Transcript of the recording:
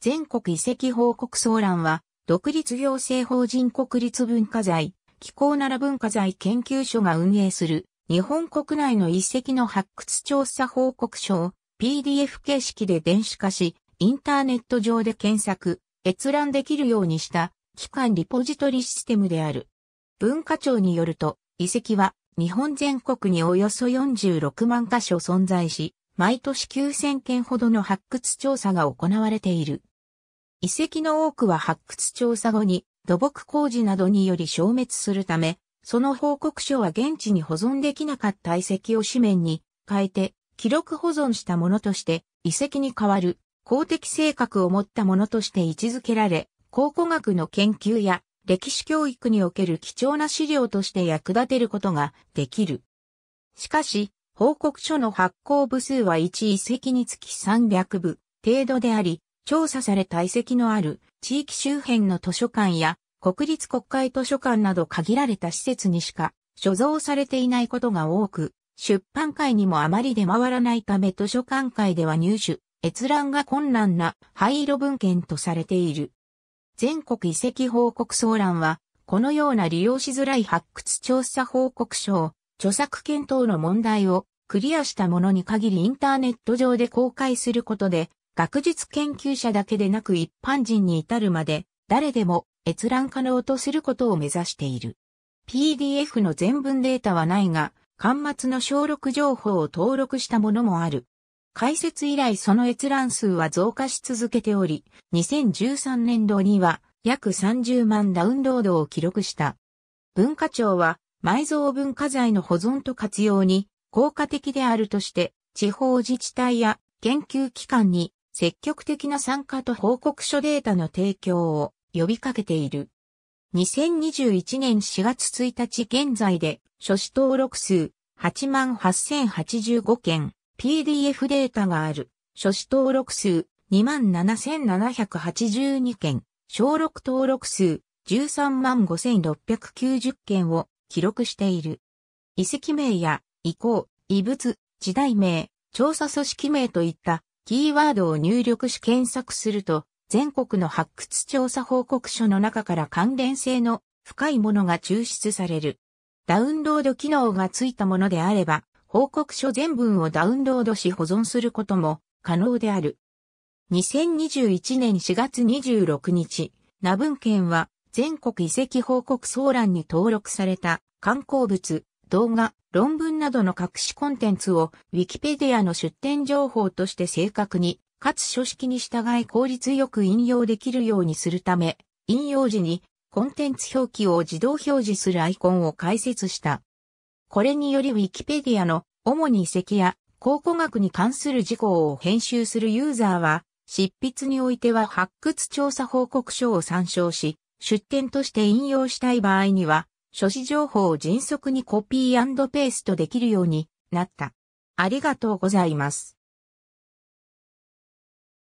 全国遺跡報告総覧は、独立行政法人国立文化財、気候なら文化財研究所が運営する、日本国内の遺跡の発掘調査報告書を PDF 形式で電子化し、インターネット上で検索、閲覧できるようにした機関リポジトリシステムである。文化庁によると、遺跡は日本全国におよそ46万箇所存在し、毎年9000件ほどの発掘調査が行われている。遺跡の多くは発掘調査後に土木工事などにより消滅するため、その報告書は現地に保存できなかった遺跡を紙面に変えて記録保存したものとして遺跡に代わる公的性格を持ったものとして位置づけられ、考古学の研究や歴史教育における貴重な資料として役立てることができる。しかし、報告書の発行部数は1遺跡につき300部程度であり、調査された遺跡のある地域周辺の図書館や国立国会図書館など限られた施設にしか所蔵されていないことが多く、出版界にもあまり出回らないため図書館界では入手、閲覧が困難な灰色文献とされている。全国遺跡報告総覧は、このような利用しづらい発掘調査報告書を、著作権等の問題をクリアしたものに限りインターネット上で公開することで、学術研究者だけでなく一般人に至るまで、誰でも閲覧可能とすることを目指している。PDF の全文データはないが、端末の小録情報を登録したものもある。解説以来その閲覧数は増加し続けており、2013年度には約30万ダウンロードを記録した。文化庁は埋蔵文化財の保存と活用に効果的であるとして、地方自治体や研究機関に積極的な参加と報告書データの提供を呼びかけている。2021年4月1日現在で書誌登録数88,085件、PDF データがある、書誌登録数27,782件、小録登録数135,690件を記録している。遺跡名や遺構、遺物、時代名、調査組織名といったキーワードを入力し検索すると、全国の発掘調査報告書の中から関連性の深いものが抽出される。ダウンロード機能がついたものであれば、報告書全文をダウンロードし保存することも可能である。2021年4月26日、名文献は全国遺跡報告総欄に登録された観光物、動画、論文などの隠しコンテンツを Wikipedia の出典情報として正確に、かつ書式に従い効率よく引用できるようにするため、引用時にコンテンツ表記を自動表示するアイコンを解説した。これにより Wikipedia の主に遺跡や考古学に関する事項を編集するユーザーは、執筆においては発掘調査報告書を参照し、出典として引用したい場合には、書誌情報を迅速にコピーペーストできるようになった。ありがとうございます。